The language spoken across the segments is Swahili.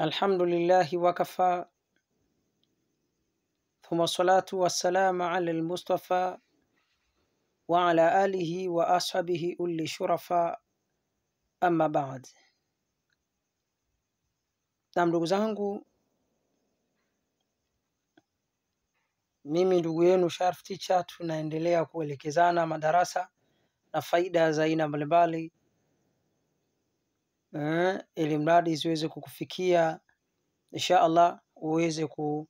alhamdulillahi wakafa thumma salatu wassalamu ala almustafa wa ala alihi wa ashabihi uli shurafa amma baad. Na ndugu zangu, mimi ndugu yenu Sharif Ticha tunaendelea kuelekezana madarasa na faida za aina mbalimbali eh, ili mradi ziweze kukufikia insha Allah, uweze ku,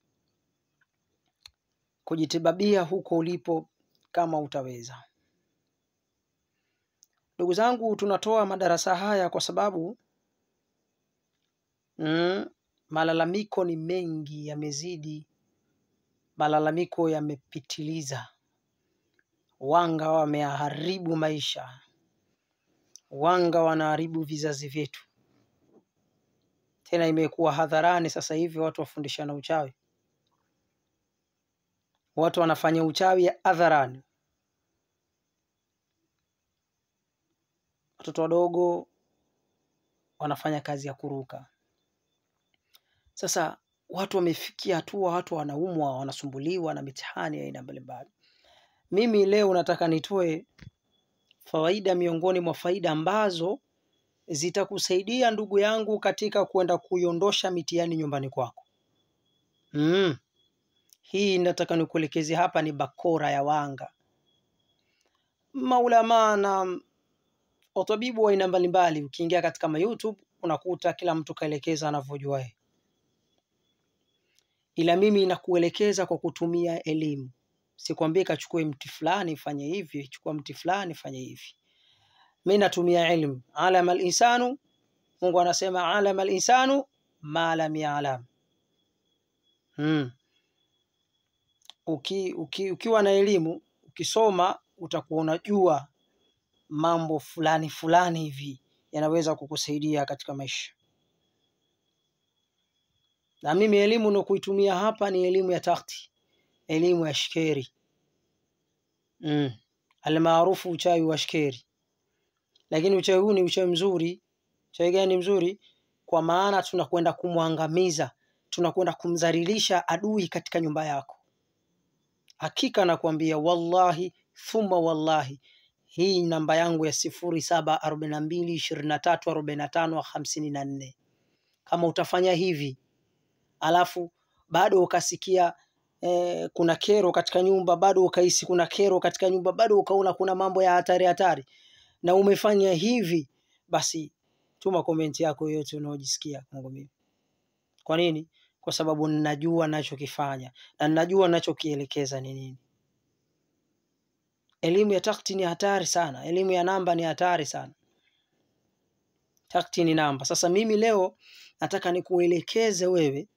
kujitibabia huko ulipo kama utaweza. Ndugu zangu, tunatoa madarasa haya kwa sababu mm, malalamiko ni mengi, yamezidi, malalamiko yamepitiliza, wanga wameharibu maisha wanga wanaharibu vizazi vyetu, tena imekuwa hadharani sasa hivi. Watu wafundishana uchawi, watu wanafanya uchawi hadharani, watoto wadogo wanafanya kazi ya kuruka. Sasa watu wamefikia hatua, watu wanaumwa, wanasumbuliwa na mitihani ya aina mbalimbali. Mimi leo nataka nitoe fawaida miongoni mwa faida ambazo zitakusaidia ndugu yangu katika kwenda kuiondosha mitihani nyumbani kwako. Mm. Hii nataka nikuelekeze hapa ni bakora ya wanga. Maulamaa na watabibu wa aina mbalimbali, ukiingia katika ma YouTube unakuta kila mtu kaelekeza anavyojua yeye, ila mimi nakuelekeza kwa kutumia elimu sikwambie kachukue mti fulani fanye hivi, chukua mti fulani fanye hivi. Mi natumia ilmu alam linsanu. Mungu anasema alam linsanu ma lam yalam. Hmm. Uki, uki, ukiwa na elimu ukisoma utakuwa unajua mambo fulani fulani hivi yanaweza kukusaidia katika maisha. Na mimi elimu nakuitumia hapa ni elimu ya takti elimu ya shikeri mm. almaarufu uchawi wa shikeri lakini uchawi huu ni uchawi mzuri uchawi gani mzuri kwa maana tunakwenda kumwangamiza tunakwenda kumdhalilisha adui katika nyumba yako hakika nakwambia wallahi thumma wallahi hii namba yangu ya sifuri saba arobaini na mbili ishirini na tatu arobaini na tano hamsini na nne kama utafanya hivi alafu bado ukasikia eh, kuna kero katika nyumba, bado ukahisi kuna kero katika nyumba, bado ukaona kuna mambo ya hatari hatari, na umefanya hivi, basi tuma komenti yako yoyote unaojisikia kwangu mimi. Kwa nini? Kwa sababu ninajua ninachokifanya na ninajua ninachokielekeza ni nini. Elimu ya takti ni hatari sana, elimu ya namba ni hatari sana. Takti ni namba. Sasa mimi leo nataka nikuelekeze wewe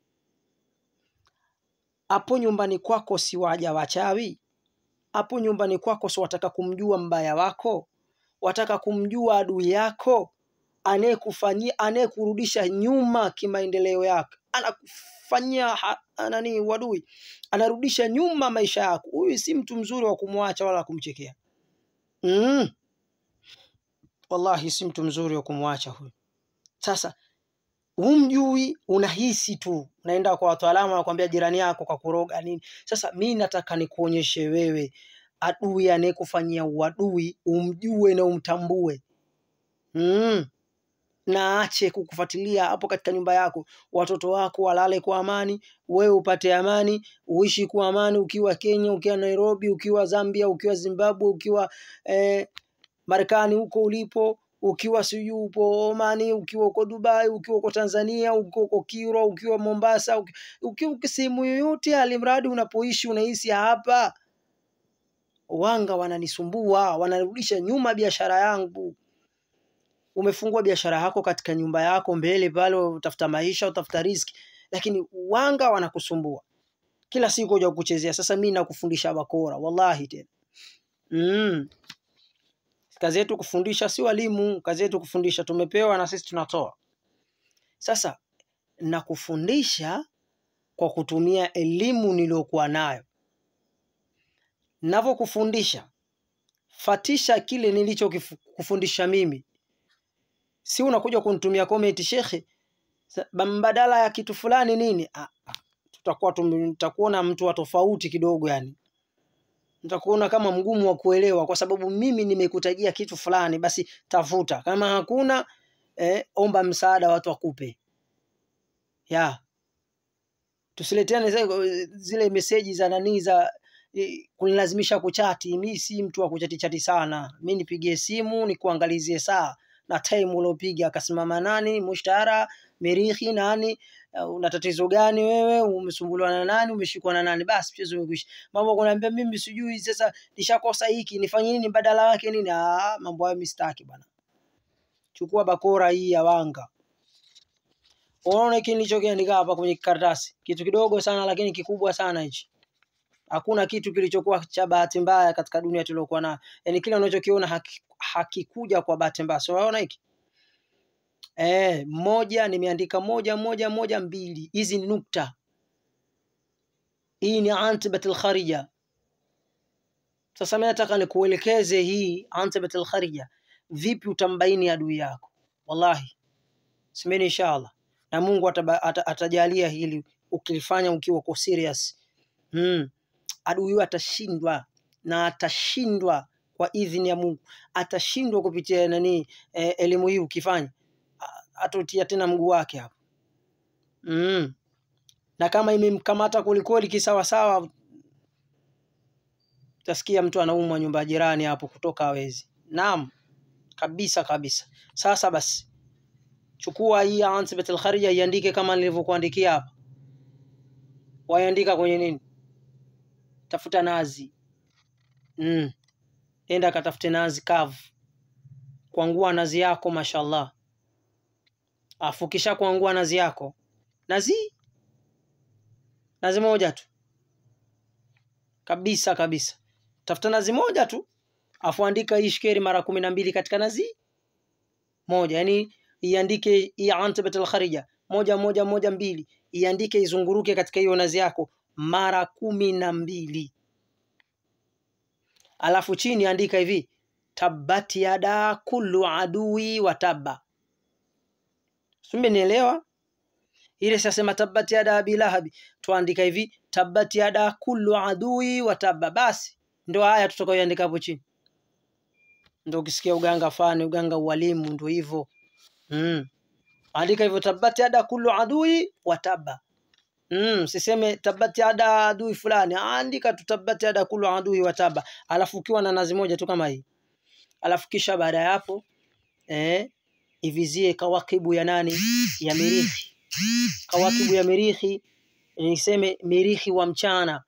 hapo nyumbani kwako si waja wachawi? Hapo nyumbani kwako si wataka kumjua mbaya wako, wataka kumjua adui yako anayekufanyia anayekurudisha nyuma kimaendeleo yako, anakufanyia nani wadui, anarudisha nyuma maisha yako. Huyu si mtu mzuri wa kumwacha wala kumchekea. Mm. Wallahi si mtu mzuri wa kumwacha huyu. Sasa humjui unahisi tu unaenda kwa wataalamu anakuambia jirani yako kwa kuroga nini sasa mi nataka nikuonyeshe wewe adui anayekufanyia uadui umjue na umtambue mm. na ache kukufuatilia hapo katika nyumba yako watoto wako walale kwa amani wewe upate amani uishi kwa amani ukiwa kenya ukiwa nairobi ukiwa zambia ukiwa zimbabwe ukiwa eh, marekani huko ulipo ukiwa sijui upo Omani, ukiwa uko Dubai, ukiwa uko Tanzania, ukiwa uko Kirwa, ukiwa Mombasa, ukiwa, sehemu yoyote, alimradi unapoishi unahisi hapa wanga wananisumbua, wanarudisha nyuma biashara yangu. Umefungua biashara yako katika nyumba yako mbele pale, utafuta maisha, utafuta riziki, lakini wanga wanakusumbua kila siku, uja kuchezea. Sasa mi nakufundisha bakora, wallahi tena mm kazi yetu kufundisha, si walimu. Kazi yetu kufundisha, tumepewa na sisi tunatoa. Sasa na kufundisha kwa kutumia elimu niliyokuwa nayo, navyokufundisha fatisha kile nilichokufundisha mimi, si unakuja kunitumia comment shekhe, mbadala ya kitu fulani nini. Ah, ah tutakuwa tutakuona mtu wa tofauti kidogo yani nitakuona kama mgumu wa kuelewa, kwa sababu mimi nimekutajia kitu fulani, basi tafuta. Kama hakuna eh, omba msaada watu wakupe ya tusileteane zile meseji za nani za eh, kunilazimisha kuchati. Mi si mtu wa kuchati chati sana, mi nipigie simu nikuangalizie saa na time uliopiga, akasimama nani, mushtara, mirihi nani Eh, una tatizo gani wewe, umesumbuliwa na nani, umeshikwa na nani, basi mchezo umekwisha. Mambo kunaambia mimi sijui, sasa nishakosa hiki, nifanye nini badala yake nini? Ah, mambo hayo mistaki bwana. Chukua bakora hii ya Wanga. Unaona hiki nilichokiandika hapa kwenye karatasi, kitu kidogo sana lakini kikubwa sana hichi. Hakuna kitu kilichokuwa cha bahati mbaya katika dunia tuliokuwa nayo, yaani kile unachokiona hakikuja haki kwa bahati mbaya. So unaona hiki eh, moja nimeandika moja moja moja mbili, hizi ni nukta. Hii ni antibat alkharija. Sasa mimi nataka nikuelekeze hii antibat alkharija, vipi utambaini adui yako. Wallahi semeni inshallah, na Mungu ataba, at, atajalia hili ukilifanya ukiwa kwa serious hmm. Adui huyo atashindwa na atashindwa kwa idhini ya Mungu, atashindwa kupitia nani? Eh, elimu hii ukifanya atotia tena mguu wake hapo mm. na kama imemkamata kwelikweli kisawasawa utasikia mtu anaumwa nyumba jirani hapo kutoka hawezi naam kabisa kabisa sasa basi chukua hii ansibat alkharija iandike kama nilivyokuandikia hapa waiandika kwenye nini tafuta nazi mm. enda katafute nazi kavu kwangua nazi yako mashallah afu kisha kuangua nazi yako nazi nazi moja tu kabisa kabisa tafuta nazi moja tu afu andika hii shikeri mara kumi na mbili katika nazi moja yani iandike iantabat alkharija moja moja moja mbili iandike izunguruke katika hiyo nazi yako mara kumi na mbili alafu chini andika hivi tabati yada kullu adui wa tabba Sume Simenielewa? Ile sasema tabbat yada abi lahabi, tuandika hivi tabbat yada kullu adui wa tabba. Basi ndio haya tutakayoandika hapo chini. Ndio ukisikia uganga fani, uganga walimu ndio hivyo mm. Andika hivyo tabbat yada kullu adui wa tabba. Mm, siseme tabbat yada adui fulani, andika tu tabbat yada kullu adui wa tabba, alafu ukiwa na nazi moja tu kama hii, alafu kisha baada ya hapo eh, ivizie kawakibu ya nani ya mirihi kawakibu ya mirihi niseme mirihi wa mchana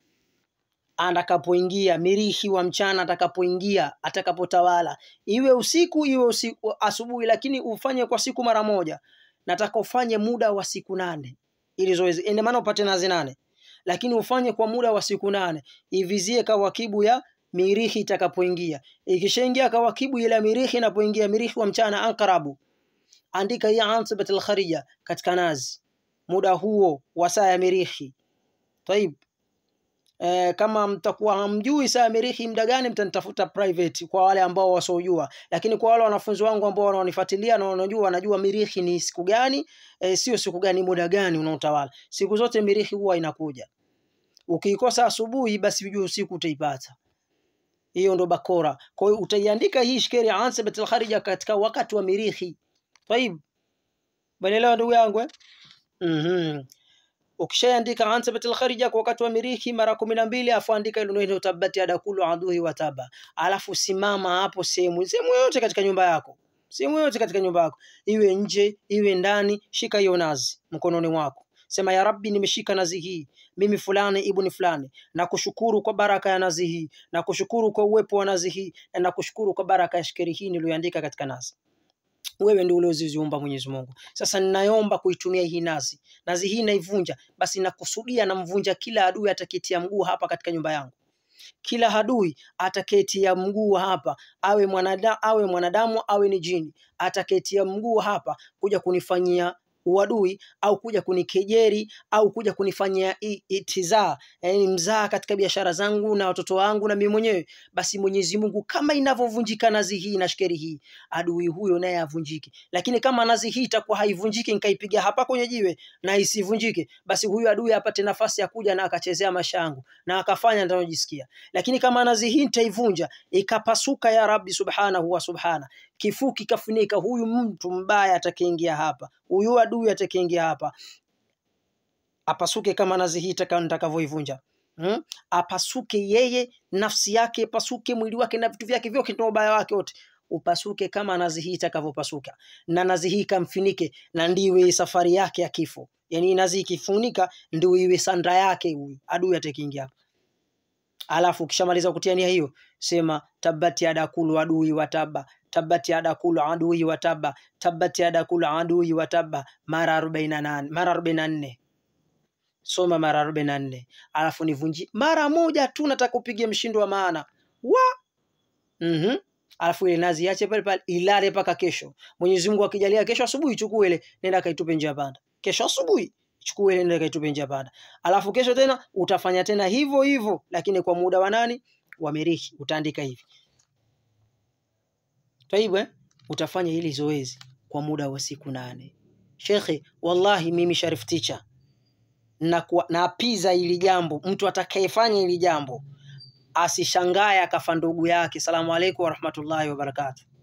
atakapoingia mirihi wa mchana atakapoingia atakapotawala iwe usiku iwe usiku, asubuhi lakini ufanye kwa siku mara moja nataka ufanye muda wa siku nane ili zoezi ende maana upate nazi nane lakini ufanye kwa muda wa siku nane ivizie kawakibu ya mirihi itakapoingia ikishaingia kawakibu ile mirihi inapoingia mirihi wa mchana ankarabu andika hii ansibat alkharija katika nazi muda huo wa saa ya mirihi taib e, kama mtakuwa hamjui saa ya mirihi muda gani mtanitafuta private kwa wale ambao wasiojua lakini kwa wale wanafunzi wangu ambao wanaonifuatilia na wanajua wanajua mirihi ni siku gani e, sio siku gani muda gani unaotawala siku zote mirihi huwa inakuja ukiikosa asubuhi basi ujue usiku utaipata hiyo ndo bakora kwa hiyo utaiandika hii shikeri ansabat alkharija katika wakati wa mirihi Taib, umenielewa ndugu yangu eh? mm -hmm. Ukishaandika ansabati alkharija kwa wakati wa mirihi mara kumi na mbili afu andika ilo neno tabati adakulu aduhi wa taba, alafu simama hapo sehemu sehemu yote katika nyumba yako sehemu yote katika nyumba yako, iwe nje iwe ndani, shika hiyo nazi mkononi mwako, sema ya Rabbi, nimeshika nazi hii mimi fulani ibni fulani, nakushukuru kwa baraka ya nazi hii, nakushukuru kwa uwepo wa nazi hii, na nakushukuru kwa baraka ya shikiri hii niliyoandika katika nazi wewe ndio ulioziziumba Mwenyezi Mungu. Sasa ninaomba kuitumia hii nazi, nazi hii naivunja, basi nakusudia namvunja kila adui atakitia mguu hapa katika nyumba yangu kila adui ataketia mguu hapa, awe mwanadamu awe mwanadamu awe ni jini, ataketia mguu hapa kuja kunifanyia uadui au kuja kunikejeri au kuja kunifanyia itiza, yani mzaa katika biashara zangu na watoto wangu na mimi mwenyewe, basi Mwenyezi Mungu kama inavyovunjika nazi hii na shekeri hii, adui huyo naye avunjike. Lakini kama nazi hii itakuwa haivunjiki, nikaipiga hapa kwenye jiwe na isivunjike, basi huyu adui apate nafasi ya kuja na akachezea maisha yangu na akafanya nitanojisikia. Lakini kama nazi hii nitaivunja ikapasuka, ya Rabbi subhanahu wa subhana kifuu kikafunika, huyu mtu mbaya atakayeingia hapa, huyu adui atakayeingia hapa, apasuke kama nazi hii nitakavyoivunja. Hmm? Apasuke yeye, nafsi yake ipasuke, mwili wake na vitu vyake vyote na ubaya wake wote upasuke kama nazi hii itakavyopasuka, na nazi hii ikamfinike, na ndiwe safari yake ya kifo. Yani nazi ikifunika ndio iwe sanda yake huyu adui atakiingia hapo. Alafu ukishamaliza kutia nia hiyo, sema tabati yada kulu adui wataba, tabbat yada kulu aduhi wa tabba tabbat yada kulu aduhi wa tabba mara 48 mara 44 soma mara 44 alafu nivunji mara moja tu nataka upige mshindo wa maana wa mhm mm alafu ile nazi iache pale pale ilale paka kesho mwenyezi Mungu akijalia kesho asubuhi ichukue ile nenda kaitupe njia panda kesho asubuhi chukua ile nenda kaitupe njia panda alafu kesho tena utafanya tena hivyo hivyo lakini kwa muda wa nani wa mirihi utaandika hivi kwa hivyo eh? utafanya hili zoezi kwa muda wa siku nane. Shekhe, wallahi mimi Sharif Ticha naapiza na hili jambo. Mtu atakayefanya hili jambo asishangaye akafa ndugu yake. Salamu rahmatullahi warahmatullahi wabarakatuh.